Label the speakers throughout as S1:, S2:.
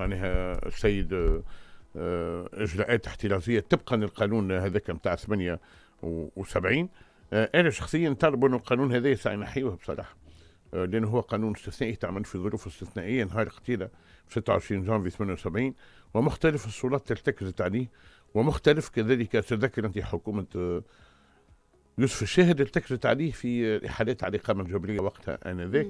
S1: معناها السيد آه، آه، اجراءات احترازيه طبقا للقانون هذاك نتاع 78 آه، انا شخصيا طالب انه القانون هذا يسعى نحيوه بصراحه لانه هو قانون استثنائي تعمل في ظروف استثنائيه نهار قتيله 26 جانفي 78 ومختلف السلطات ارتكزت عليه ومختلف كذلك تذكر انت حكومه يوسف الشاهد ارتكزت عليه في الاحالات على الاقامه الجبريه وقتها انذاك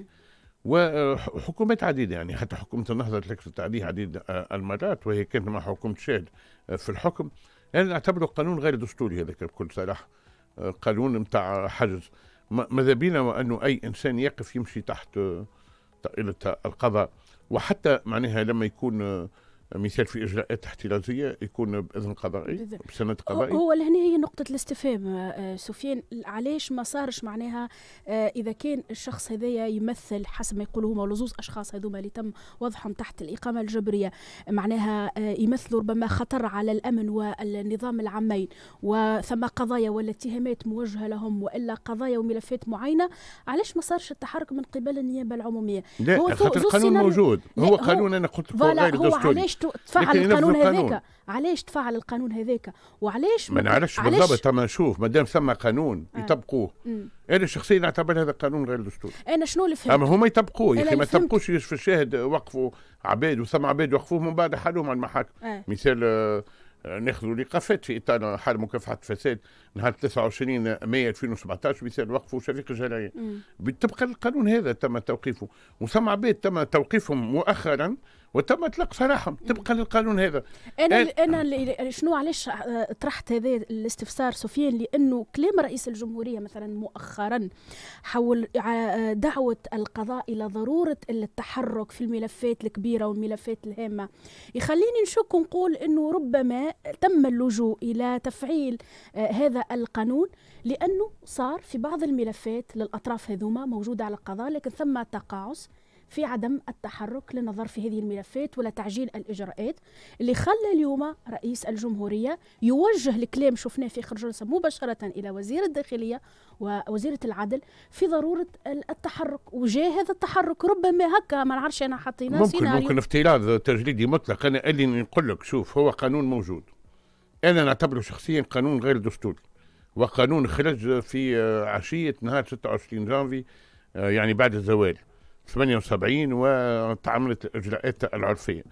S1: وحكومات عديده يعني حتى حكومه النهضه في عليه عديد آه، المرات وهي كانت مع حكومه شاهد آه، في الحكم يعني نعتبره قانون غير دستوري هذاك بكل صراحه آه، قانون نتاع حجز ماذا بينا وانه اي انسان يقف يمشي تحت طائله القضاء وحتى معناها لما يكون مثال في اجراءات احترازيه يكون باذن قضائي بسند قضائي هو
S2: لهنا هي نقطه الاستفهام آه، آه، سفيان علاش ما صارش معناها آه، اذا كان الشخص هذايا يمثل حسب ما يقولوا هما لزوز اشخاص هذوما اللي تم وضعهم تحت الاقامه الجبريه معناها يمثلوا ربما خطر على الامن والنظام العامين وثم قضايا ولا اتهامات موجهه لهم والا قضايا وملفات معينه علاش ما صارش التحرك من قبل النيابه العموميه لا هو خاطر القانون موجود هو قانون
S1: انا قلت لك غير دستوري تفعل القانون هذاك
S2: علاش تفعل القانون هذاك وعلاش ما نعرفش بالضبط تما
S1: نشوف ما دام ثم قانون آه. يطبقوه مم. انا شخصيا نعتبر هذا القانون غير دستور
S2: انا شنو اللي فهمت اما هما يطبقوه يا اخي ما يطبقوش
S1: في الشاهد وقفوا عباد وثم عباد وقفوه من بعد حلوهم على المحاكم آه. مثال آه، ناخذوا لقافات في اطار حال مكافحه الفساد نهار 29 ماي 2017 مثال وقفوا شفيق الجلايين طبقا للقانون هذا تم توقيفه وثم عباد تم توقيفهم مؤخرا وتم اطلاق سراحهم طبقا للقانون هذا انا آه،
S2: انا شنو علاش آه، طرحت هذا الاستفسار سفيان لانه كلام رئيس الجمهوريه مثلا مؤخرا حول آه، دعوه القضاء الى ضروره التحرك في الملفات الكبيره والملفات الهامه يخليني نشك ونقول انه ربما تم اللجوء الى تفعيل هذا القانون لانه صار في بعض الملفات للاطراف هذوما موجوده على القضاء لكن ثم تقاعس في عدم التحرك للنظر في هذه الملفات ولا تعجيل الإجراءات اللي خلى اليوم رئيس الجمهورية يوجه الكلام شفناه في آخر جلسة مباشرة إلى وزير الداخلية ووزيرة العدل في ضرورة التحرك وجاء هذا التحرك ربما هكا ما نعرفش أنا حطينا ممكن سيناريو. ممكن
S1: افتراض تجريدي مطلق أنا اللي نقول لك شوف هو قانون موجود أنا نعتبره شخصيا قانون غير دستوري وقانون خرج في آه، عشية نهار 26 جانفي آه، يعني بعد الزوال 78 وتعملت الاجراءات العرفيه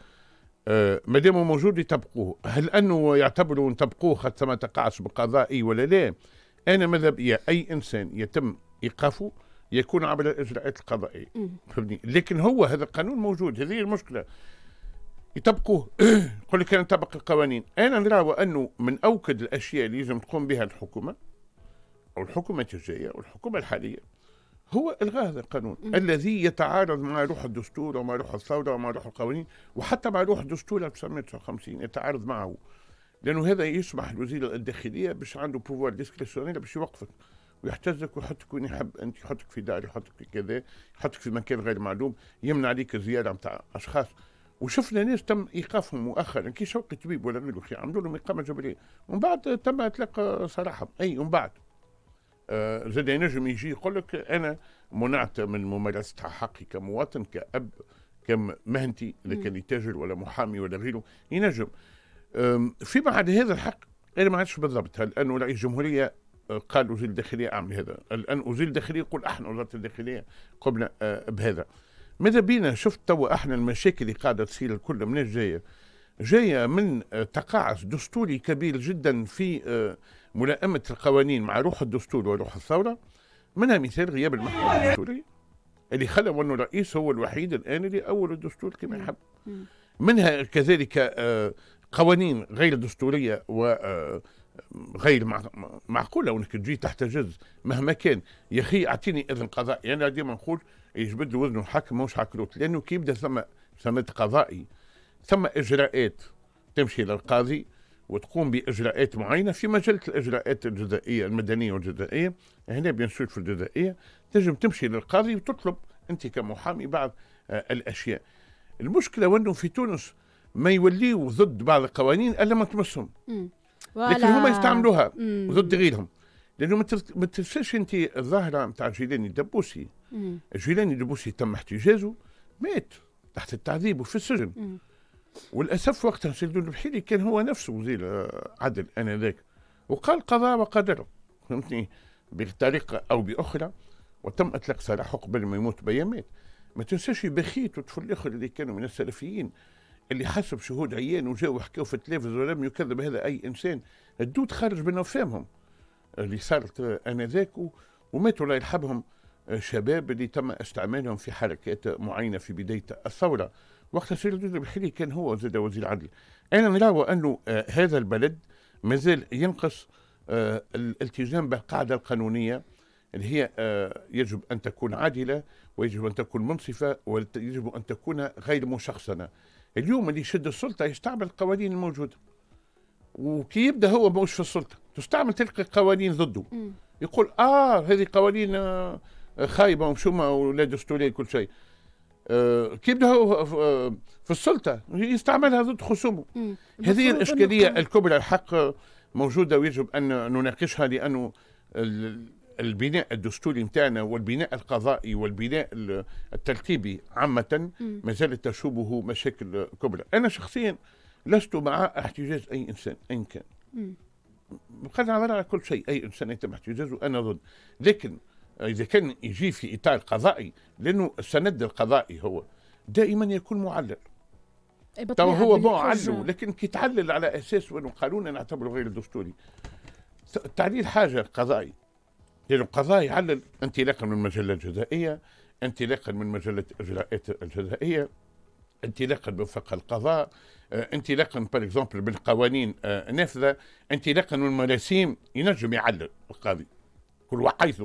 S1: آه، ما دام موجود يطبقوه هل انه يعتبروا نطبقوه خاطر ثم تقعش بقضائي ولا لا انا ماذا بيا اي انسان يتم ايقافه يكون عبر الاجراءات القضائيه فهمني لكن هو هذا القانون موجود هذه المشكله يطبقوه يقول لك انا نطبق القوانين انا نرى انه من اوكد الاشياء اللي لازم تقوم بها الحكومه او الحكومه الجايه والحكومه الحاليه هو الغى هذا القانون م. الذي يتعارض مع روح الدستور ومع روح الثوره ومع روح القوانين وحتى مع روح الدستور 1959 يتعارض معه لانه هذا يسمح لوزير الداخليه باش عنده بوفوار ديسكريسيونيل باش يوقفك ويحتجك ويحطك وين يحب انت يحطك في دار يحطك في كذا يحطك في مكان غير معلوم يمنع عليك الزياره نتاع اشخاص وشفنا ناس تم ايقافهم مؤخرا كي شوقي طبيب ولا غيره عملوا لهم اقامه جبريه ومن بعد تم اطلاق سراحهم اي ومن بعد آه، زاد ينجم يعني يجي يقول لك انا منعت من ممارسه حقي كمواطن كاب كمهنتي اذا كان تاجر ولا محامي ولا غيره ينجم فيما بعد هذا الحق انا ما عادش بالضبط لانه رئيس الجمهوريه آه، قال وزير الداخليه اعمل هذا الان وزير الداخليه يقول احنا وزاره الداخليه قمنا آه، بهذا ماذا بينا شفت توا احنا المشاكل اللي قاعده تصير الكل منين جايه؟ جايه من تقاعس دستوري كبير جدا في ملائمة القوانين مع روح الدستور وروح الثورة منها مثال غياب المحكمة الدستورية اللي خلى وأنه الرئيس هو الوحيد الآن اللي أول الدستور كما يحب منها كذلك آه، قوانين غير دستورية وغير آه، معقولة وأنك تجي تحت جز مهما كان يا أخي أعطيني إذن قضائي أنا يعني ديما نقول يجبد وزن الحاكم مش عكروت لأنه كي يبدأ ثم سند قضائي ثم إجراءات تمشي للقاضي وتقوم باجراءات معينه في مجله الاجراءات الجزائيه المدنيه والجزائيه هنا بين في الجزائيه تنجم تمشي للقاضي وتطلب انت كمحامي بعض آه، الاشياء المشكله وانه في تونس ما يوليوا ضد بعض القوانين الا ما تمسهم
S2: لكن هما يستعملوها ضد غيرهم
S1: لانه ما تنساش انت الظاهره نتاع جيلاني الدبوسي جيلاني الدبوسي تم احتجازه مات تحت التعذيب وفي السجن مم. وللاسف وقتها سيد البحيري كان هو نفسه وزير عدل انذاك وقال قضاء وقدر فهمتني بطريقه او باخرى وتم اطلاق سراحه قبل ما يموت بيامات ما تنساش بخيت وطفل الاخر اللي كانوا من السلفيين اللي حسب شهود عيان وجاوا وحكوا في التلفز ولم يكذب هذا اي انسان الدود خرج من افهمهم اللي صارت انذاك وماتوا الله يرحمهم آه، شباب اللي تم استعمالهم في حركات معينه في بدايه الثوره وقت السيد عبد الحلي كان هو زاد وزير العدل انا نرى انه آه، هذا البلد مازال ينقص آه، الالتزام بالقاعده القانونيه اللي هي آه، يجب ان تكون عادله ويجب ان تكون منصفه ويجب ان تكون غير مشخصنه اليوم اللي يشد السلطه يستعمل القوانين الموجوده وكي يبدا هو مش في السلطه تستعمل تلك القوانين ضده يقول اه هذه قوانين خايبه ومشومه ولا دستوريه كل شيء آه، كيف بده آه، آه، في السلطه يستعملها ضد خصومه هذه الاشكاليه الكبرى الحق موجوده ويجب ان نناقشها لانه البناء الدستوري نتاعنا والبناء القضائي والبناء الترتيبي عامة ما زالت تشوبه مشاكل كبرى أنا شخصيا لست مع احتجاز أي إنسان أيا كان قد عبر على كل شيء أي إنسان يتم احتجازه أنا ضد لكن اذا كان يجي في اطار قضائي لانه السند القضائي هو دائما يكون معلل
S2: إيه، تو هو بون علو
S1: لكن كي تعلل على اساس انه قانون نعتبره غير دستوري تعليل حاجه قضائي لانه يعني القضائي يعلل انطلاقا من المجله الجزائيه انطلاقا من مجله الاجراءات الجزائيه انطلاقا من فقه القضاء آه، انطلاقا بار اكزومبل بالقوانين النافذه آه، انطلاقا من المراسيم ينجم يعلل القاضي كل حيث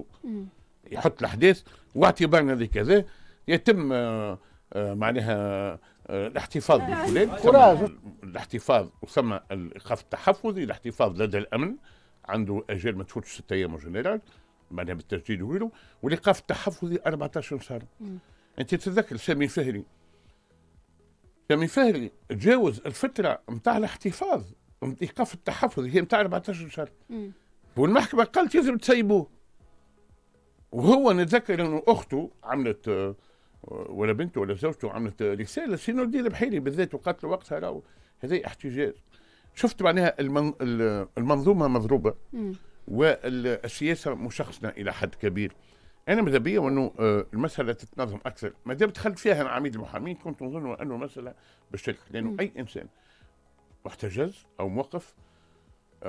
S1: يحط الاحداث واعتبارنا كذا يتم آه، آه، معناها آه، الاحتفاظ بفلان الاحتفاظ وثم الايقاف التحفظي الاحتفاظ لدى الامن عنده اجال ما تفوتش ست ايام جنرال معناها بالتسجيل وغيره والايقاف التحفظي 14 شهر انت تتذكر سامي فهري سامي فهري تجاوز الفتره نتاع الاحتفاظ ايقاف التحفظ هي نتاع 14 شهر والمحكمه قالت لازم تسيبوه وهو نتذكر انه اخته عملت آه، ولا بنته ولا زوجته عملت رساله سينو الدين بحيري بالذات له وقتها راهو هذا احتجاج شفت معناها المنظومه مضروبه والسياسه مشخصنه الى حد كبير انا ماذا بيا وانه آه، المساله تتنظم اكثر ما دام دخلت فيها انا عميد المحامين كنت نظن انه المساله بالشكل لانه اي انسان محتجز او موقف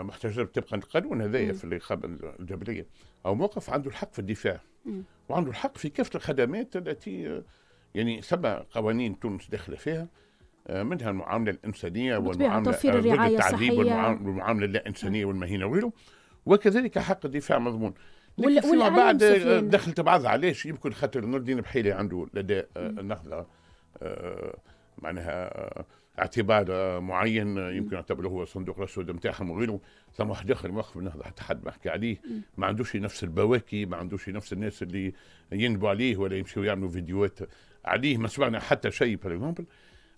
S1: محتجر طبقا القانون هذايا في الرقابه الجبريه او موقف عنده الحق في الدفاع مم. وعنده الحق في كافه الخدمات التي يعني سبع قوانين تونس داخله فيها آه، منها المعامله الانسانيه والمعامله توفير آه، الرعايه الصحيه والمعامله اللا انسانيه والمهينه وغيره وكذلك حق الدفاع مضمون ولا بعد آه، دخلت بعض علاش يمكن خاطر نور الدين بحيلي عنده لدى النهضه معناها اعتبار آه، معين آه، يمكن يعتبره هو صندوق الاسود نتاعهم وغيره ثم واحد اخر موقف حتى حد ما حكى عليه ما عندوش نفس البواكي ما عندوش نفس الناس اللي ينبوا عليه ولا يمشيوا يعملوا فيديوهات عليه ما سمعنا حتى شيء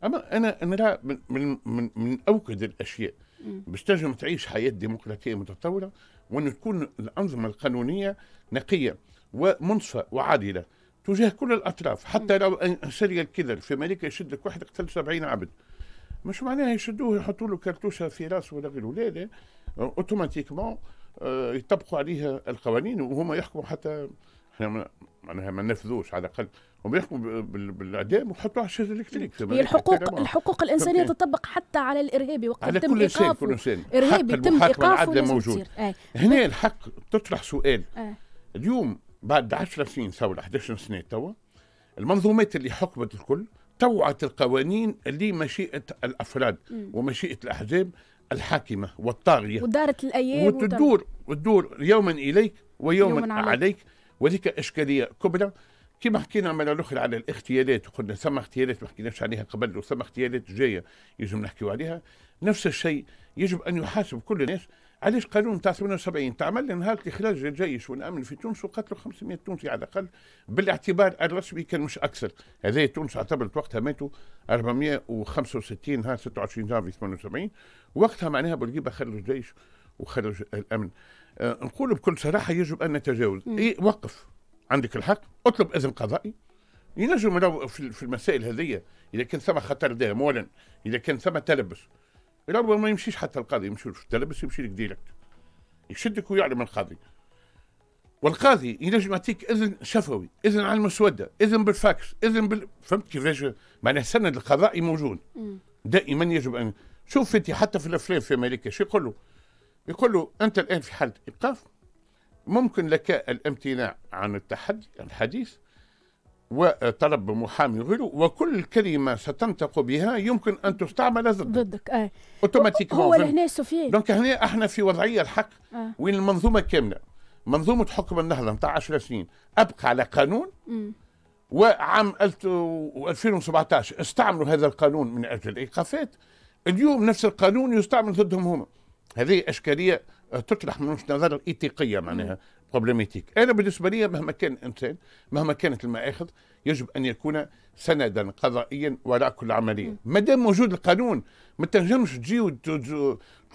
S1: اما انا نرى من من من, من اوكد الاشياء باش تنجم تعيش حياه ديمقراطيه متطوره وان تكون الانظمه القانونيه نقيه ومنصفه وعادله تجاه كل الاطراف حتى لو سري الكذب في امريكا يشد لك واحد قتل 70 عبد مش معناها يشدوه يحطوا له كرتوشه في راسه ولا غيره لا لا اوتوماتيكمون آه، يطبقوا عليها القوانين وهما يحكموا حتى احنا معناها ما نفذوش على الاقل هم يحكموا بالاعدام ويحطوا على الشاشه الالكترونيك هي الحقوق الحقوق الانسانيه
S2: تطبق حتى على الارهابي وقت على تم كل شيء كل انسان ارهابي تم ايقافه موجود آه.
S1: هنا طيب. الحق تطرح سؤال آه. اليوم بعد 10 سنين ثوره 11 سنه توا المنظومات اللي حكمت الكل توعت القوانين لمشيئة الأفراد ومشيئة الأحزاب الحاكمة والطاغية
S2: ودارت الأيام وتدور
S1: وتدور يوما إليك ويوما يوماً عليك. عليك وذيك إشكالية كبرى كما حكينا مرة أخرى على الاغتيالات وقلنا ثم اغتيالات ما حكيناش عليها قبل وثم اغتيالات جاية يجب نحكيو عليها نفس الشيء يجب أن يحاسب كل الناس علاش قانون تاع 78 تعمل نهار اللي خرج الجيش والامن في تونس وقتلوا 500 تونسي على الاقل بالاعتبار الرسمي كان مش اكثر هذا تونس اعتبرت وقتها ماتوا 465 نهار 26 جانفي 78 وقتها معناها بورقيبه خرج الجيش وخرج الامن أه نقول بكل صراحه يجب ان نتجاوز اي وقف عندك الحق اطلب اذن قضائي ينجم في المسائل هذه اذا كان ثم خطر دائم اولا اذا كان ثم تلبس ربما ما يمشيش حتى القاضي يمشي في التلبس يمشي لك ديريكت يشدك ويعلم القاضي والقاضي ينجم يعطيك اذن شفوي اذن على المسوده اذن بالفاكس اذن بال... فهمت كيفاش معناها سند القضائي موجود دائما يجب ان شوف انت حتى في الافلام في امريكا شو يقول له يقول له انت الان في حاله ايقاف ممكن لك الامتناع عن التحدي الحديث وطلب محامي وغيره وكل كلمه ستنطق بها يمكن ان تستعمل
S2: ضدك ضدك اه
S1: اوتوماتيك هو لهنا
S2: سفيان دونك
S1: هنا احنا في وضعيه الحق آه. وين المنظومه كامله منظومه حكم النهضه نتاع 10 سنين ابقى على قانون م. وعام 2017 استعملوا هذا القانون من اجل الايقافات اليوم نفس القانون يستعمل ضدهم هما هذه اشكاليه تطرح من وجهه نظر ايتيقيه معناها بروبليماتيك انا بالنسبه لي مهما كان الانسان مهما كانت المآخذ يجب ان يكون سندا قضائيا وراء كل عمليه ما دام موجود القانون ما تنجمش تجي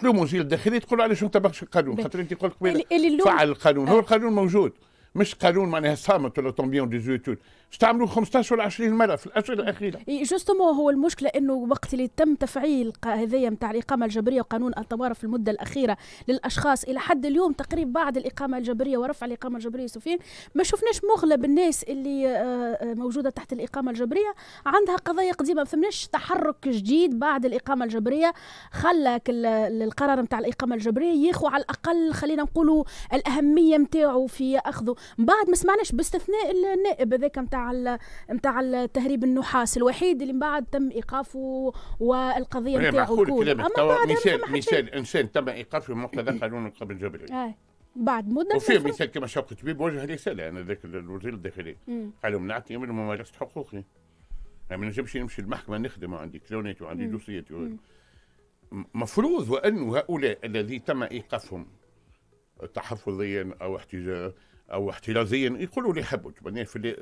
S1: تلوم وزير الداخليه تقول علاش ما طبقش القانون خاطر انت قلت قبيله فعل القانون هو آه. القانون موجود مش قانون معناها صامت ولا طومبيون دي استعملوا 15 ولا 20 مره في الاشهر الاخيره
S2: جوستومون هو المشكله انه وقت اللي تم تفعيل هذايا نتاع الاقامه الجبريه وقانون الطوارئ في المده الاخيره للاشخاص الى حد اليوم تقريبا بعد الاقامه الجبريه ورفع الاقامه الجبريه سفيان ما شفناش مغلب الناس اللي آه، آه، موجوده تحت الاقامه الجبريه عندها قضايا قديمه ما فماش تحرك جديد بعد الاقامه الجبريه خلاك القرار نتاع الاقامه الجبريه ياخو على الاقل خلينا نقولوا الاهميه نتاعو في اخذه بعد ما سمعناش باستثناء النائب هذاك نتاع نتاع تهريب التهريب النحاس الوحيد اللي من بعد تم ايقافه والقضيه نتاعو الكل معقول بعد مثال مثال
S1: انسان تم ايقافه مقتضى قانون القبض الجبري
S2: آه. بعد مده وفي مثال
S1: كما شوقي طبيب وجه رساله انا ذاك الوزير الداخليه قال منعتني من ممارسه حقوقي انا ما نجمش نمشي للمحكمه نخدم عندي كلونات وعندي دوسيات مفروض وان هؤلاء الذي تم ايقافهم تحفظيا او احتجاج او احترازيا يقولوا لي حبوا في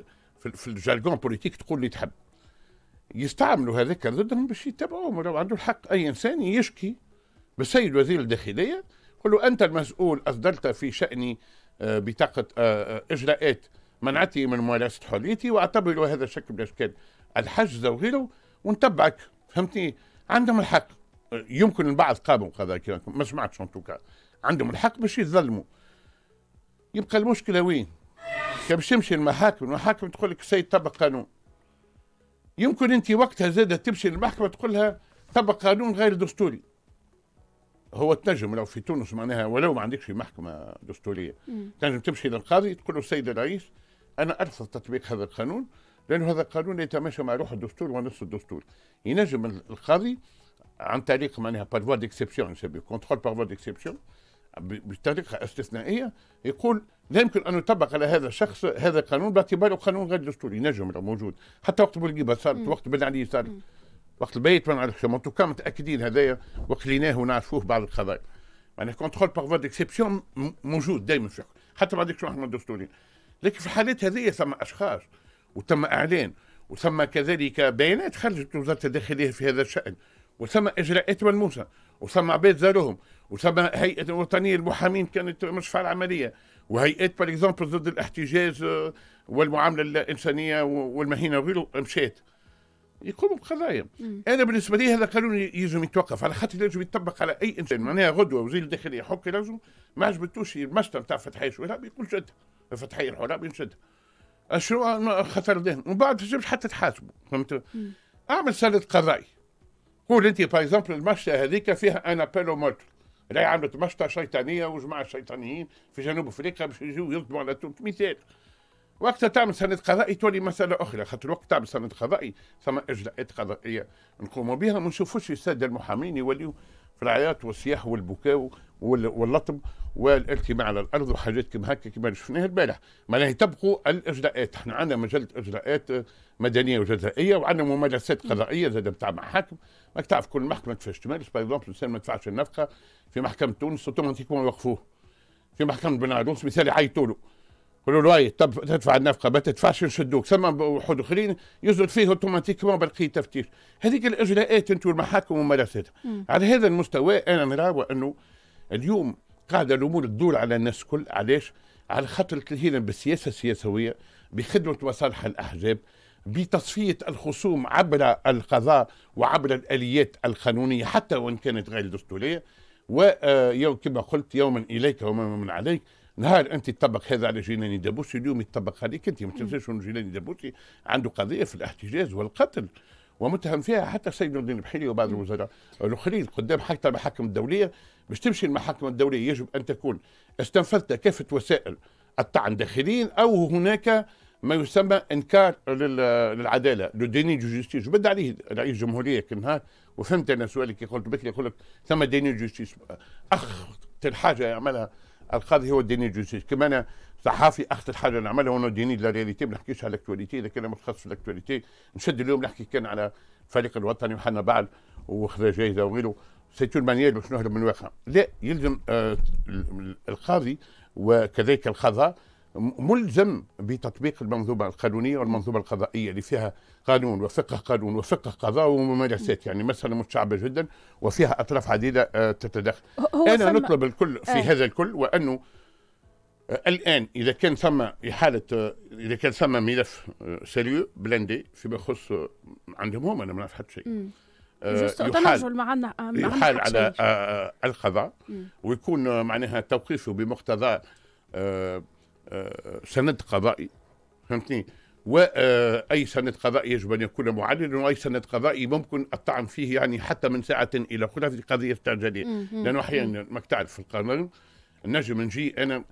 S1: في الجارجون بوليتيك تقول اللي تحب يستعملوا هذاك ضدهم باش يتبعوهم لو عنده الحق اي انسان يشكي بالسيد وزير الداخليه يقول له انت المسؤول اصدرت في شاني آه، بطاقه آه، آه، اجراءات منعتي من ممارسه حريتي واعتبر هذا الشكل اشكال الحجز وغيره ونتبعك فهمتني عندهم الحق يمكن البعض قاموا قضاء ما سمعتش عندهم الحق باش يتظلموا يبقى المشكله وين كان باش تمشي المحاكم المحاكم تقول لك السيد طبق قانون يمكن انت وقتها زادة تمشي للمحكمه تقول لها طبق قانون غير دستوري هو تنجم لو في تونس معناها ولو ما عندكش محكمه دستوريه تنجم تمشي للقاضي تقول له السيد الرئيس انا ارفض تطبيق هذا القانون لانه هذا القانون يتماشى مع روح الدستور ونص الدستور ينجم القاضي عن طريق معناها بار فوا ديكسيبسيون كونترول بار فوا ديكسيبسيون بطريقه استثنائيه يقول لا يمكن ان يطبق على هذا الشخص هذا القانون باعتباره قانون غير دستوري نجم موجود حتى وقت بورقيبه صارت وقت بن علي صارت وقت البيت ما نعرفش كان متاكدين هذايا وقليناه ونعرفوه بعض القضايا معناها كونترول باغ فوا ديكسيبسيون موجود دائما في حتى بعد احنا الدستوريين لكن في الحالات هذه ثم اشخاص وتم اعلان وثم كذلك بيانات خرجت وزاره الداخليه في هذا الشان وثم اجراءات ملموسه وثم عباد زاروهم وسبب هيئه الوطنيه للمحامين كانت مش فعل عمليه وهيئات بار اكزومبل ضد الاحتجاز آه، والمعامله الانسانيه والمهينه وغيره مشات يقوموا بقضايا انا بالنسبه لي هذا قانون يلزم يتوقف على خاطر لازم يطبق على اي انسان معناها غدوه وزير الداخليه حكي لازم ما عجبتوش المشتر نتاع فتحيه شويه يقول شد فتحيه الحوراء ينشد شنو خطر ذهن ومن بعد تجمش حتى تحاسبه فهمت اعمل سند قضائي قول انت باغ اكزومبل المشتى هذيك فيها ان ابيل مورتل اللي عملت مشطه شيطانيه وجماعه شيطانيين في جنوب افريقيا باش يجيو يخدموا على تونس مثال وقتها تعمل سند قضائي تولي مساله اخرى خاطر وقت تعمل سند قضائي ثم اجراءات قضائيه نقوموا بها ما نشوفوش الساده المحامين يوليو في العياط والصياح والبكاء واللطم والالتماع على الارض وحاجات كما هكا كما شفناها البارح معناها تبقوا الاجراءات احنا عندنا مجله اجراءات مدنيه وجزائيه وعندنا ممارسات قضائيه زاد بتاع محاكم ما تعرف كل محكمه كيفاش تمارس باغ اكزومبل الانسان ما يدفعش النفقه في محكمه تونس اوتوماتيكمون يوقفوه في محكمه بن عروس مثال يعيطوا له قولوا له طب تدفع النفقه ما تدفعش نشدوك ثم وحود اخرين يزرد فيه اوتوماتيكمون بلقي تفتيش هذيك الاجراءات انتم المحاكم وممارساتها على هذا المستوى انا نرى انه اليوم قاعده الامور تدور على الناس الكل علاش؟ على خاطر تلهينا بالسياسه السياسويه بخدمه مصالح الاحزاب بتصفيه الخصوم عبر القضاء وعبر الاليات القانونيه حتى وان كانت غير دستوريه آه، كما قلت يوما اليك وما من عليك نهار انت تطبق هذا على جيلاني دابوسي اليوم يطبق عليك انت ما تنساش ان جيلاني دابوسي عنده قضيه في الاحتجاز والقتل ومتهم فيها حتى سيد الدين البحيري وبعض الوزراء الاخرين قدام حتى المحاكم الدوليه باش تمشي المحاكم الدوليه يجب ان تكون استنفذت كافه وسائل الطعن داخليا او هناك ما يسمى انكار للعداله لو ديني دو جوستيس بدا عليه رئيس الجمهوريه كنهار وفهمت انا سؤالك قلت بكري يقول لك ثم ديني جوستيس اخطر حاجه يعملها القاضي هو الديني الجوستيس كما انا صحافي اخطر الحاجه نعملها وانا ديني لا رياليتي ما نحكيش على الاكتواليتي اذا كان متخصص في الاكتواليتي نشد اليوم نحكي كان على الفريق الوطني وحنا بعد وخذا جائزه وغيره سيتو مانيير باش نهرب من الواقع لا يلزم آه القاضي وكذلك القضاء ملزم بتطبيق المنظومه القانونيه والمنظومه القضائيه اللي فيها قانون وفقه قانون وفقه قضاء وممارسات يعني مساله متشعبه جدا وفيها اطراف عديده آه، تتدخل انا نطلب الكل في آه. هذا الكل وانه آه، الان اذا كان ثم احاله آه، اذا كان ثم ملف سيريو بلندي فيما يخص عندهم هم انا ما نعرف حتى شيء يحال معنا يحال على القضاء ويكون معناها توقيفه بمقتضى سند قضائي فهمتني واي سند قضائي يجب ان يكون معللا واي سند قضائي ممكن الطعن فيه يعني حتى من ساعه الى اخرى في قضيه استعجاليه لانه احيانا ماك تعرف في القانون نجم نجي انا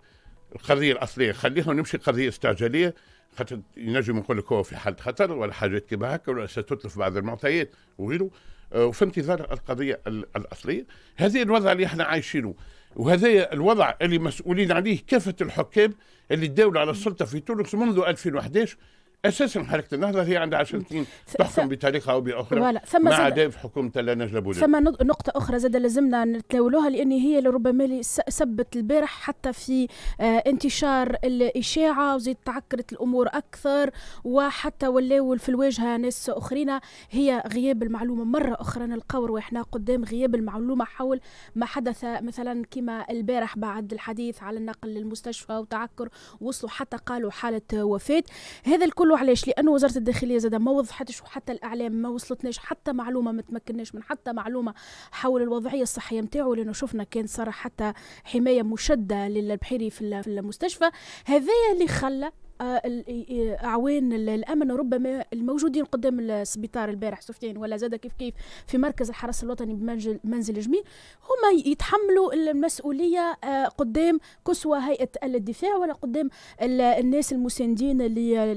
S1: القضيه الاصليه خليها ونمشي قضيه استعجاليه خاطر ينجم نقول لك هو في حاله خطر ولا حاجات كيما هكا ولا ستتلف بعض المعطيات وغيره آه، وفي انتظار القضيه الاصليه هذه الوضع اللي احنا عايشينه وهذا الوضع اللي مسؤولين عليه كافه الحكام اللي تداولوا على السلطه في تونس منذ 2011 اساسا حركه النهضه هي عندها 10 سنين تحكم بطريقه او باخرى ولا. ثم مع في حكومه لا نجلى له ثم
S2: نقطه اخرى زاد لازمنا نتناولوها لان هي لربما سبت البارح حتى في آه، انتشار الاشاعه وزيد تعكرت الامور اكثر وحتى ولاو في الواجهه ناس اخرين هي غياب المعلومه مره اخرى نلقاو واحنا قدام غياب المعلومه حول ما حدث مثلا كما البارح بعد الحديث على النقل للمستشفى وتعكر وصلوا حتى قالوا حاله وفاه هذا الكل نقولوا علاش لانه وزاره الداخليه زاد ما وضحتش وحتى الاعلام ما وصلتناش حتى معلومه ما تمكناش من حتى معلومه حول الوضعيه الصحيه نتاعو لانه شفنا كان صار حتى حمايه مشده للبحيري في المستشفى هذايا اللي خلى اعوان الامن ربما الموجودين قدام السبيطار البارح سفتين يعني، ولا زاد كيف كيف في مركز الحرس الوطني بمنزل جميل هما يتحملوا المسؤوليه آه، قدام قصوى هيئه الدفاع ولا قدام الناس المساندين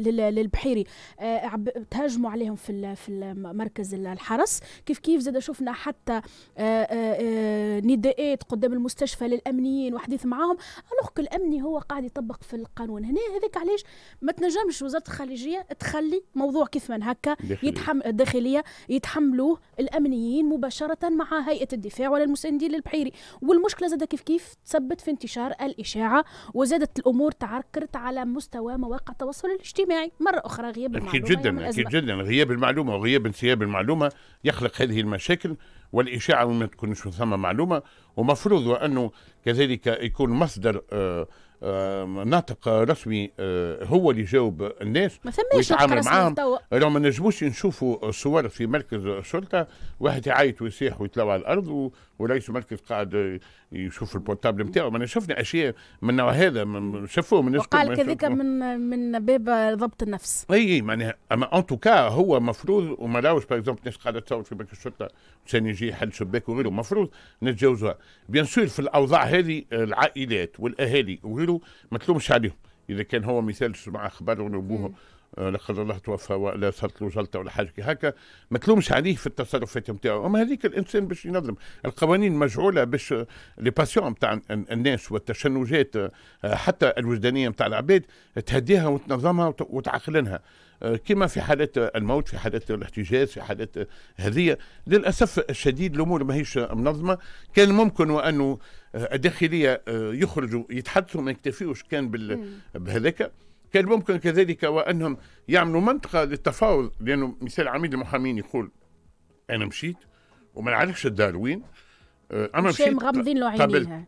S2: للبحيري آه، تهاجموا عليهم في في مركز الحرس كيف كيف زاد شفنا حتى آه، نداءات قدام المستشفى للامنيين وحديث معاهم الوغ الامني هو قاعد يطبق في القانون هنا هذاك علاش ما تنجمش وزاره الخارجيه تخلي موضوع كيف من هكا يتحم الداخليه يتحملوه الامنيين مباشره مع هيئه الدفاع ولا المساندين للبحيري والمشكله زاد كيف كيف تثبت في انتشار الاشاعه وزادت الامور تعكرت على مستوى مواقع التواصل الاجتماعي مره اخرى غياب المعلومه اكيد جدا اكيد جدا
S1: غياب المعلومه وغياب انسياب المعلومه يخلق هذه المشاكل والاشاعه ما تكونش ثم معلومه ومفروض وانه كذلك يكون مصدر آه آه، ناطق رسمي آه، هو اللي يجاوب الناس ما ويتعامل معاهم لو ما نجموش نشوفوا صور في مركز الشرطه واحد يعيط ويصيح ويتلوى على الارض ورئيس المركز قاعد يشوف البورتابل نتاعو ما شفنا اشياء من نوع هذا شافوه من وقال كذلك
S2: من من باب ضبط النفس
S1: اي معناها اما ان توكا هو مفروض وما راوش باغ اكزومبل الناس قاعده تصور في مركز الشرطه عشان يجي يحل شباك وغيره مفروض نتجاوزوها بيان سور في الاوضاع هذه العائلات والاهالي وغيره يعملوا ما تلومش عليهم اذا كان هو مثال مع اخبار ونبوه ابوه آه، لا قدر الله توفى ولا صارت له جلطه ولا حاجه هكا ما تلومش عليه في التصرفات نتاعو اما هذيك الانسان باش ينظم القوانين مجعوله باش لي باسيون نتاع الناس والتشنجات آه، حتى الوجدانيه نتاع العباد تهديها وتنظمها وتعقلنها كما في حالة الموت في حالة الاحتجاز في حالة هذه للأسف الشديد الأمور ماهيش منظمة كان ممكن وأنه الداخلية آه، يخرجوا يتحدثوا ما يكتفيوش كان بهذاك كان ممكن كذلك وأنهم يعملوا منطقة للتفاوض لأنه مثال عميد المحامين يقول أنا مشيت وما نعرفش الدار وين أما آه، مشيت مغمضين له عينيها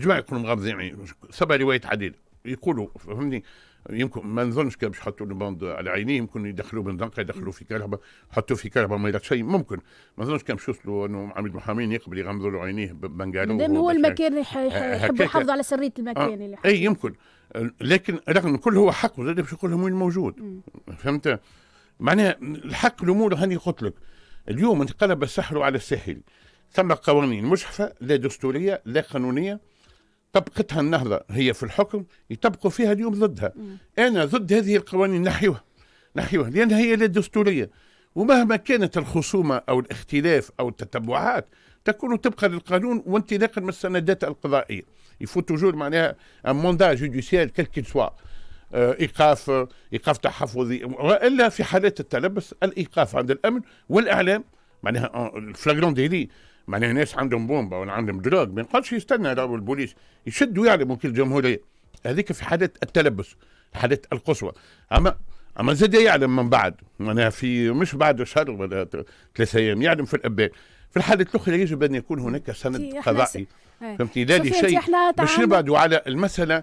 S1: جماعة يكونوا مغمضين عينيها سبع روايات عديدة يقولوا فهمني يمكن ما نظنش كان باش يحطوا الباند على عينيه يمكن يدخلوه بندقه يدخلوه في كهرباء حطوا في كهرباء ما يلات شيء ممكن ما نظنش كان باش يوصلوا انه عميد المحامين يقبل يغمضوا له عينيه بنقالو مادام هو المكان
S2: اللي آه، يحب يحافظ على سريه المكان آه اللي
S1: اي يمكن لكن رغم كل هو حق زاد باش يقول لهم وين موجود فهمت معناها الحق الامور هاني قلت لك اليوم انقلب السحر على الساحل ثم قوانين مجحفه لا دستوريه لا قانونيه طبقتها النهضة هي في الحكم يطبقوا فيها اليوم ضدها مم. أنا ضد هذه القوانين نحيوها نحيوها لأنها هي لا دستورية ومهما كانت الخصومة أو الاختلاف أو التتبعات تكون طبقا للقانون وانطلاقا من السندات القضائية يفوت توجور معناها ان موندا جوديسيال كيل سوا ايقاف ايقاف تحفظي والا في حالات التلبس الايقاف عند الامن والاعلام معناها الفلاغرون ديلي معناها ناس عندهم بومبا ولا عندهم دروغ ما يقعدش يستنى راهو البوليس يشدوا يعلموا كي الجمهوريه هذيك في حالة التلبس حالة القصوى اما اما زاد يعلم من بعد معناها في مش بعد شهر ولا ثلاثة ايام يعلم في الابان في الحالة الأخرى يجب أن يكون هناك سند إيه، قضائي إيه. فهمتني لا شيء باش نبعدوا على المسألة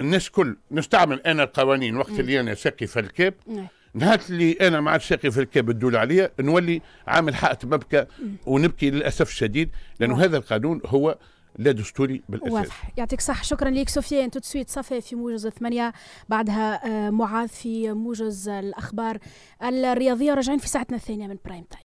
S1: الناس كل نستعمل أنا القوانين وقت اللي أنا ساقي في الكاب إيه. نهار اللي انا ما عادش شاقي في الكاب الدول عليا نولي عامل حائط مبكى ونبكي للاسف الشديد لانه هذا القانون هو لا دستوري بالاساس واضح
S2: يعطيك صح شكرا ليك سفيان تو تسويت صافي في موجز الثمانية بعدها آه، معاذ في موجز الاخبار الرياضيه راجعين في ساعتنا الثانيه من برايم تايم